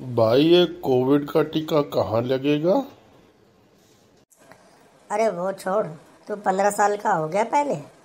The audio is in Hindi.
भाई ये कोविड का टीका कहाँ लगेगा अरे वो छोड़ तू पंद्रह साल का हो गया पहले